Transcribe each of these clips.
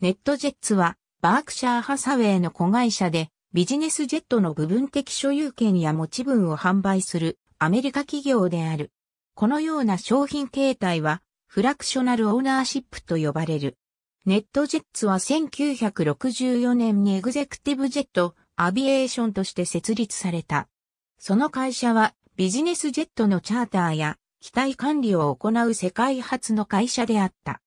ネットジェッツは、バークシャーハサウェイの子会社で、ビジネスジェットの部分的所有権や持ち分を販売するアメリカ企業である。このような商品形態は、フラクショナルオーナーシップと呼ばれる。ネットジェッツは1964年にエグゼクティブジェット、アビエーションとして設立された。その会社はビジネスジェットのチャーターや機体管理を行う世界初の会社であった。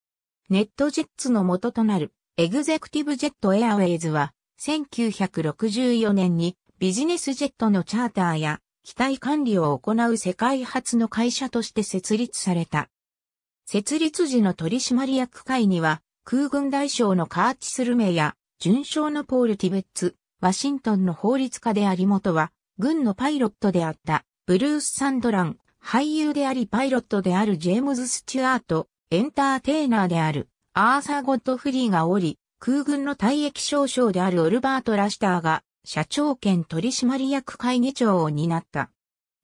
ネットジェッツの元となるエグゼクティブジェットエアウェイズは、1964年にビジネスジェットのチャーターや機体管理を行う世界初の会社として設立された。設立時の取締役会には、空軍大将のカーチスルメや、順将のポール・ティベッツ、ワシントンの法律家であり元は、軍のパイロットであったブルース・サンドラン、俳優でありパイロットであるジェームズ・スチュアート、エンターテイナーであるアーサー・ゴッドフリーがおり、空軍の退役少将であるオルバート・ラシターが、社長兼取締役会議長を担った。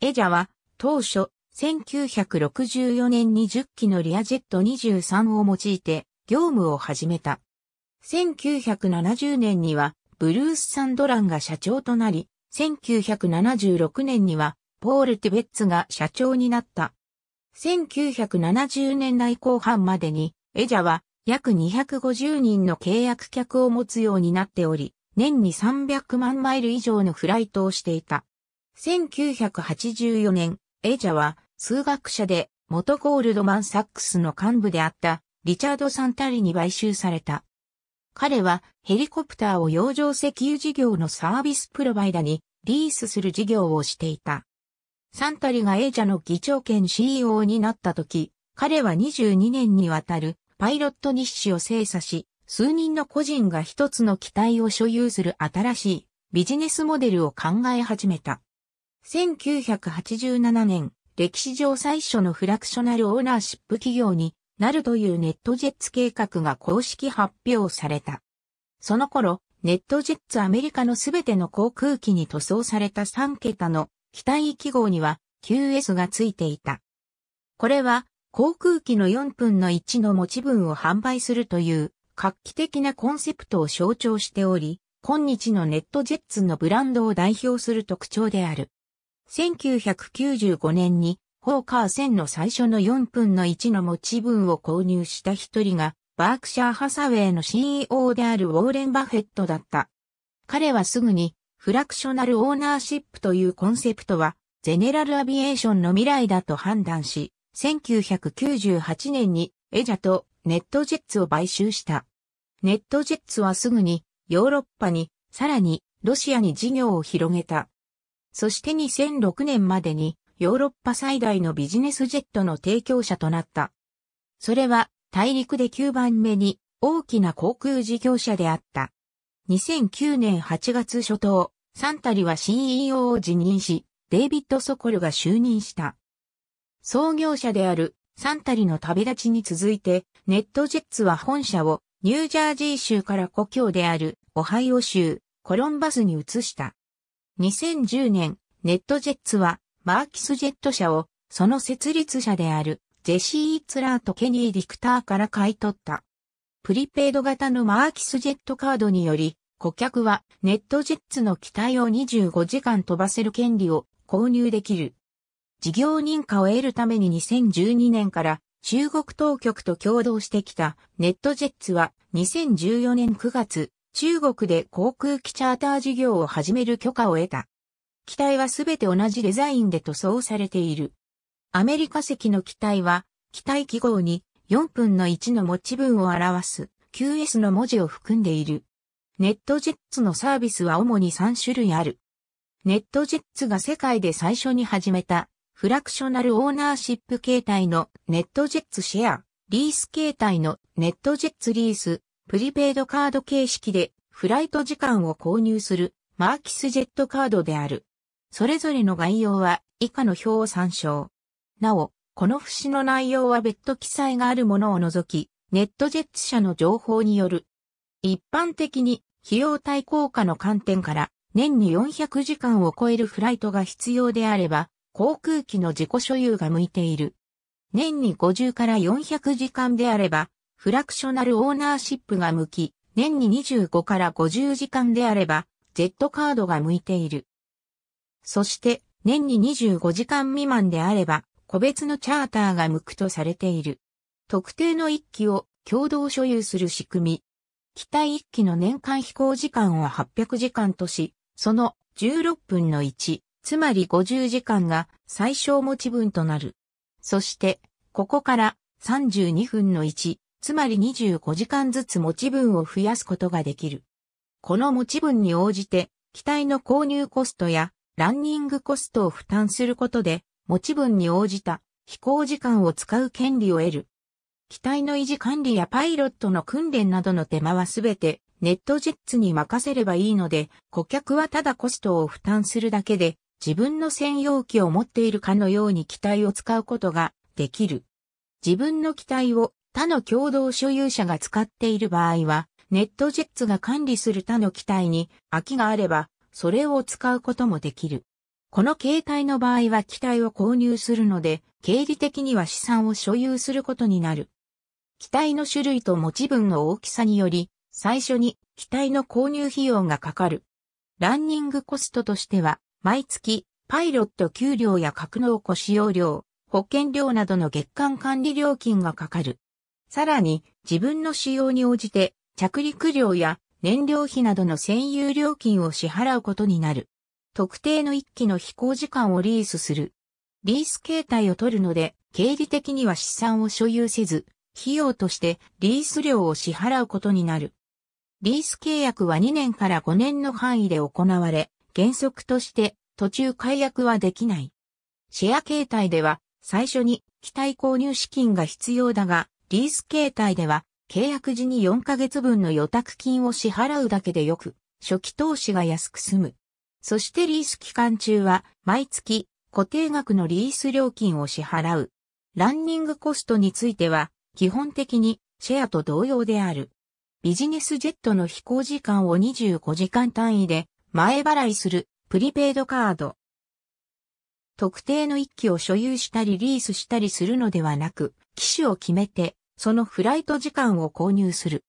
エジャは、当初、1964年に10機のリアジェット23を用いて、業務を始めた。1970年には、ブルース・サンドランが社長となり、1976年には、ポール・ティベッツが社長になった。1970年代後半までに、エジャは約250人の契約客を持つようになっており、年に300万マイル以上のフライトをしていた。1984年、エジャは数学者で元ゴールドマンサックスの幹部であったリチャード・サンタリに買収された。彼はヘリコプターを洋上石油事業のサービスプロバイダにリースする事業をしていた。サンタリがエイジャの議長兼 CEO になった時、彼は22年にわたるパイロット日誌を精査し、数人の個人が一つの機体を所有する新しいビジネスモデルを考え始めた。1987年、歴史上最初のフラクショナルオーナーシップ企業になるというネットジェッツ計画が公式発表された。その頃、ネットジェッツアメリカのすべての航空機に塗装された3桁の機体記号には QS がついていた。これは航空機の4分の1の持ち分を販売するという画期的なコンセプトを象徴しており、今日のネットジェッツのブランドを代表する特徴である。1995年に、ホーカー1000の最初の4分の1の持ち分を購入した一人が、バークシャーハサウェイの CEO であるウォーレン・バフェットだった。彼はすぐに、フラクショナルオーナーシップというコンセプトは、ゼネラルアビエーションの未来だと判断し、1998年にエジャとネットジェッツを買収した。ネットジェッツはすぐにヨーロッパに、さらにロシアに事業を広げた。そして2006年までにヨーロッパ最大のビジネスジェットの提供者となった。それは大陸で9番目に大きな航空事業者であった。2009年8月初頭、サンタリは CEO を辞任し、デイビッド・ソコルが就任した。創業者であるサンタリの旅立ちに続いて、ネットジェッツは本社をニュージャージー州から故郷であるオハイオ州コロンバスに移した。2010年、ネットジェッツはマーキスジェット社をその設立者であるジェシー・イッツラーとケニー・ディクターから買い取った。プリペイド型のマーキスジェットカードにより、顧客はネットジェッツの機体を25時間飛ばせる権利を購入できる。事業認可を得るために2012年から中国当局と共同してきたネットジェッツは2014年9月、中国で航空機チャーター事業を始める許可を得た。機体はすべて同じデザインで塗装されている。アメリカ籍の機体は、機体記号に4分の1の持ち分を表す QS の文字を含んでいる。ネットジェッツのサービスは主に3種類ある。ネットジェッツが世界で最初に始めたフラクショナルオーナーシップ形態のネットジェッツシェア、リース形態のネットジェッツリース、プリペイドカード形式でフライト時間を購入するマーキスジェットカードである。それぞれの概要は以下の表を参照。なお、この節の内容は別途記載があるものを除き、ネットジェッツ社の情報による。一般的に費用対効果の観点から年に400時間を超えるフライトが必要であれば、航空機の自己所有が向いている。年に50から400時間であれば、フラクショナルオーナーシップが向き、年に25から50時間であれば、ジェットカードが向いている。そして、年に25時間未満であれば、個別のチャーターが向くとされている。特定の1機を共同所有する仕組み。機体1機の年間飛行時間を800時間とし、その16分の1、つまり50時間が最小持ち分となる。そして、ここから32分の1、つまり25時間ずつ持ち分を増やすことができる。この持ち分に応じて、機体の購入コストやランニングコストを負担することで、持ち分に応じた飛行時間を使う権利を得る。機体の維持管理やパイロットの訓練などの手間はすべてネットジェッツに任せればいいので、顧客はただコストを負担するだけで、自分の専用機を持っているかのように機体を使うことができる。自分の機体を他の共同所有者が使っている場合は、ネットジェッツが管理する他の機体に空きがあれば、それを使うこともできる。この形態の場合は機体を購入するので、経理的には資産を所有することになる。機体の種類と持ち分の大きさにより、最初に機体の購入費用がかかる。ランニングコストとしては、毎月、パイロット給料や格納庫使用料、保険料などの月間管理料金がかかる。さらに、自分の使用に応じて、着陸料や燃料費などの占有料金を支払うことになる。特定の一機の飛行時間をリースする。リース形態を取るので、経理的には資産を所有せず、費用としてリース料を支払うことになる。リース契約は2年から5年の範囲で行われ、原則として途中解約はできない。シェア形態では最初に機体購入資金が必要だが、リース形態では契約時に4ヶ月分の予託金を支払うだけでよく、初期投資が安く済む。そしてリース期間中は毎月固定額のリース料金を支払う。ランニングコストについては基本的にシェアと同様である。ビジネスジェットの飛行時間を25時間単位で前払いする、プリペイドカード。特定の一機を所有したりリースしたりするのではなく、機種を決めて、そのフライト時間を購入する。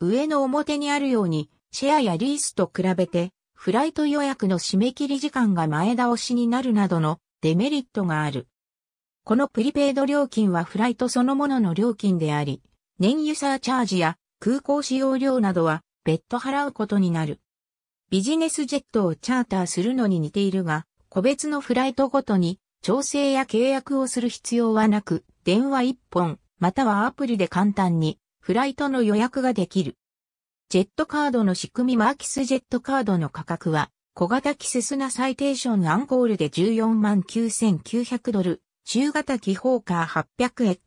上の表にあるように、シェアやリースと比べて、フライト予約の締め切り時間が前倒しになるなどのデメリットがある。このプリペイド料金はフライトそのものの料金であり、燃油サーチャージや空港使用料などは別途払うことになる。ビジネスジェットをチャーターするのに似ているが、個別のフライトごとに調整や契約をする必要はなく、電話1本、またはアプリで簡単にフライトの予約ができる。ジェットカードの仕組みマーキスジェットカードの価格は、小型機セスナサイテーションアンコールで14万9900ドル、中型機ホーカー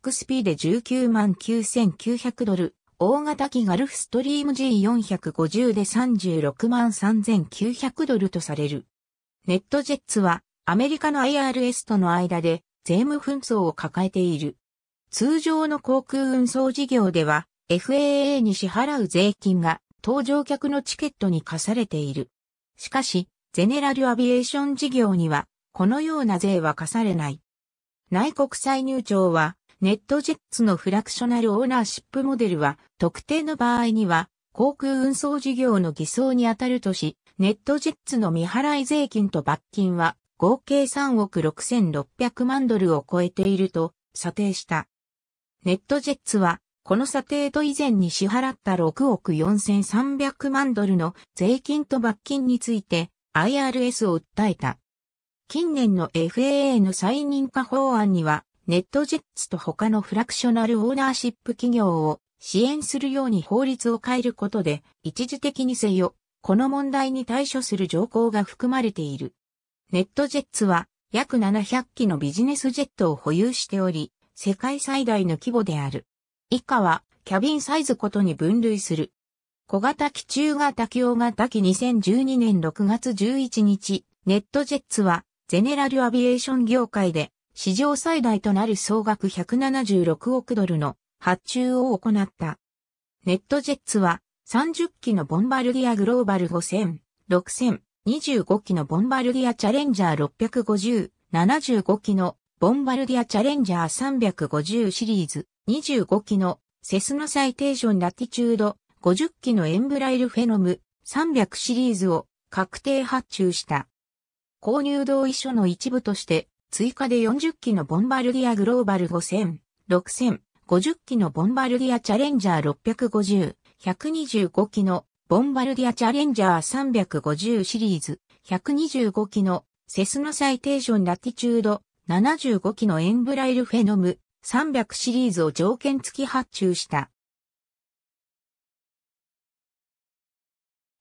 800XP で19万9900ドル、大型機ガルフストリーム G450 で36万3900ドルとされる。ネットジェッツはアメリカの IRS との間で税務紛争を抱えている。通常の航空運送事業では FAA に支払う税金が搭乗客のチケットに課されている。しかし、ゼネラルアビエーション事業にはこのような税は課されない。内国歳入庁はネットジェッツのフラクショナルオーナーシップモデルは、特定の場合には、航空運送事業の偽装に当たるとし、ネットジェッツの未払い税金と罰金は、合計3億6600万ドルを超えていると、査定した。ネットジェッツは、この査定と以前に支払った6億4300万ドルの税金と罰金について IRS を訴えた。近年の FAA の再認可法案にはネットジェッツと他のフラクショナルオーナーシップ企業を支援するように法律を変えることで、一時的にせよ、この問題に対処する条項が含まれている。ネットジェッツは約700機のビジネスジェットを保有しており、世界最大の規模である。以下は、キャビンサイズことに分類する。小型機中型機大型機2012年6月11日、ネットジェッツは、ゼネラルアビエーション業界で史上最大となる総額176億ドルの発注を行った。ネットジェッツは30機のボンバルディアグローバル5000、6000、25機のボンバルディアチャレンジャー650、75機のボンバルディアチャレンジャー350シリーズ、25機のセスナサイテーションラティチュード、50機のエンブライルフェノム300シリーズを確定発注した。購入同意書の一部として追加で40機のボンバルディアグローバル5000、6000、50機のボンバルディアチャレンジャー650、125機のボンバルディアチャレンジャー350シリーズ、125機のセスナサイテーションラティチュード、75機のエンブライルフェノム、300シリーズを条件付き発注した。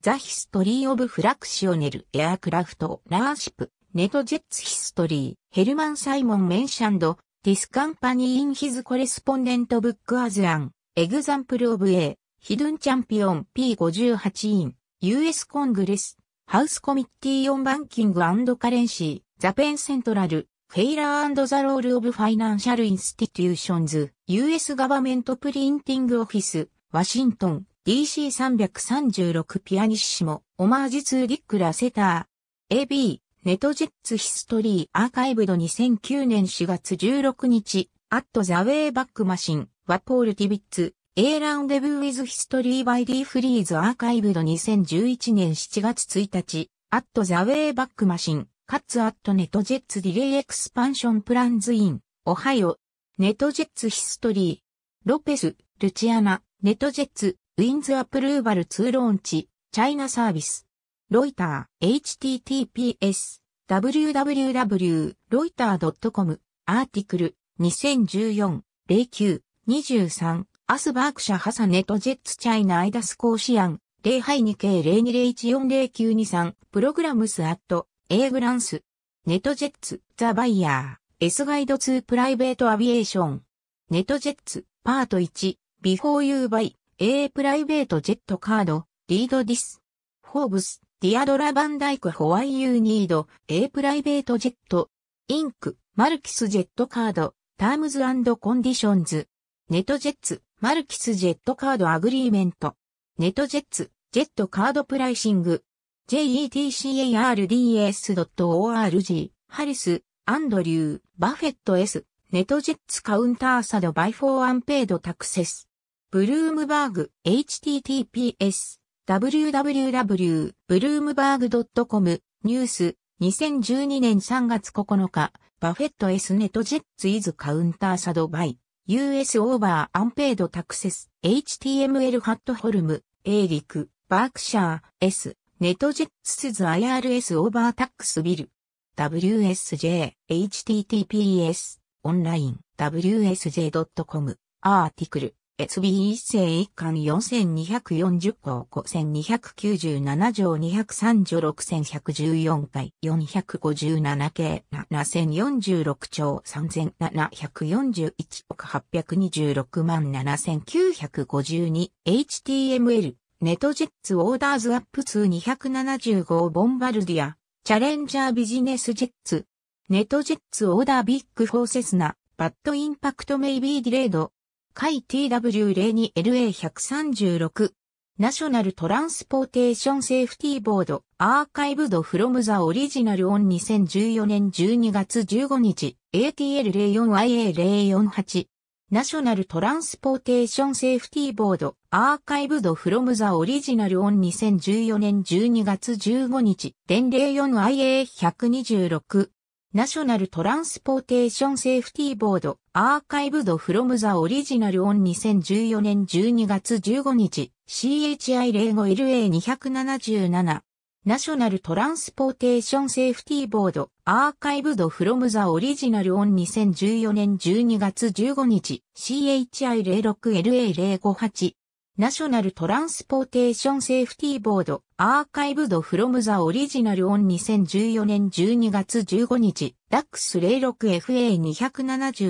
ザ・ヒストリー・オブ・フラクシオネル・エアクラフト・ラーシップネトジェッツヒストリー、ヘルマン・サイモン・メンシャンド、ディスカンパニー・イン・ヒズ・コレスポンデント・ブック・アズ・アン、エグザンプル・オブ・エー、ヒドゥン・チャンピオン P58 イン、US コングレス、ハウスコミッティオンバンキングカレンシー、ザペンセントラル、フェイラーザロールオブファイナンシャルインスティテューションズ、US ガバメントプリンティングオフィス、ワシントン、DC336 ピアニッシモ、オマージュツーリックラセター、AB、ネトジェッツヒストリーアーカイブド2009年4月16日、アットザウェイバックマシン、ワポールティビッツ、A ランデブー w ズ・ヒストリー・バイ・ディ・フリーズアーカイブド2011年7月1日、アットザウェイバックマシン、カッツアットネトジェッツディレイエクスパンションプランズイン、オハイオ、ネトジェッツヒストリー、ロペス、ルチアナ、ネトジェッツ、ウィンズアプルーバルツーローンチ、チャイナサービス。ロイター、https、www.reuter.com、アーティクル、2014、09、23、アスバーク社ハサネトジェッツチャイナアイダスコーシアン、0杯 2K02014093、プログラムスアット、エーグランス、ネットジェッツ、ザバイヤー、S ガイド2プライベートアビエーション、ネットジェッツ、パート1、ビフォーユーバイ、A プライベートジェットカード、リードディス、フォーブス、ディアドラ・バンダイク・ホワイ・ユー・ニード、A プライベート・ジェット、インク、マルキス・ジェット・カード、タームズ・コンディションズ、ネト・ジェッツ、マルキス・ジェット・カード・アグリーメント、ネト・ジェッツ、ジェット・カード・プライシング、jetcards.org、ハリス、アンドリュー、バフェット S、ネトジェッツカウンターサドバイフォーアンペイドタクセス。ブルームバーグ、https。www.bloomberg.com ニュース2012年3月9日バフェット S ネットジェッツイズカウンターサドバイ US オーバーアンペイドタクセス HTML ハットホルムエーリクバークシャー S ネットジェッツスズ IRS オーバータックスビル WSJ HTTPS オンライン WSJ.com アーティクル SB1 世1巻4240項5297条203条6114回457系7046兆3741億826万 7952HTML ネトジェッツオーダーズアップ2 2 7 5ボンバルディアチャレンジャービジネスジェッツネトジェッツオーダービッグフォーセスナバッドインパクトメイビーディレード海 TW02LA136 ナショナルトランスポーテーションセーフティーボードアーカイブドフロムザオリジナルオン2014年12月15日 ATL04IA048 ナショナルトランスポーテーションセーフティーボードアーカイブドフロムザオリジナルオン2014年12月15日電0 4 i a 1 2 6ナショナルトランスポーテーションセーフティーボードアーカイブドフロムザオリジナルオン2014年12月15日 CHI05LA277 ナショナルトランスポーテーションセーフティーボードアーカイブドフロムザオリジナルオン2014年12月15日 CHI06LA058 ナショナルトランスポーテーションセーフティーボード、アーカイブドフロムザオリジナルオン2014年12月15日、ダックス0 6 f a 2 7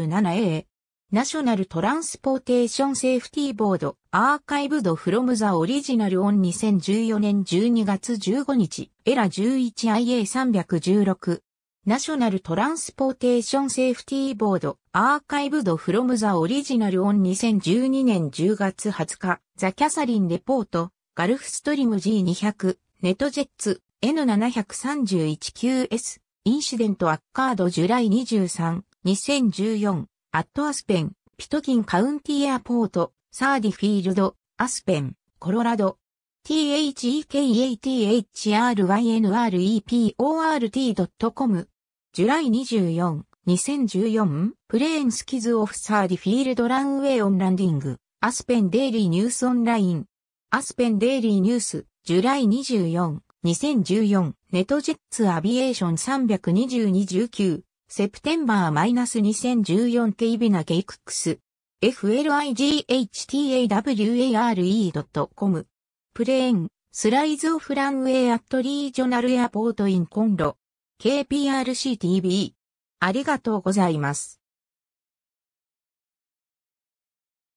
7 a ナショナルトランスポーテーションセーフティーボード、アーカイブドフロムザオリジナルオン2014年12月15日、エラ 11IA316。ナショナルトランスポーテーションセーフティーボード、アーカイブドフロムザオリジナルオン2012年10月20日、ザキャサリンレポート、ガルフストリーム G200、ネトジェッツ、n 7 3 1 q s インシデントアッカードジュライ23、2014、アットアスペン、ピトキンカウンティエアポート、サーディフィールド、アスペン、コロラド、thekathrynreportort.com ジュライ24、2014、プレーンスキズオフサーディフィールドランウェイオンランディング、アスペンデイリーニュースオンライン、アスペンデイリーニュース、ジュライ24、2014、ネトジェッツアビエーション322-19、セプテンバー -2014 ケイビナゲイクックス、flighhtaware.com、プレーン、スライズオフランウェイアットリージョナルエアポートインコンロ、KPRC-TV。ありがとうございます。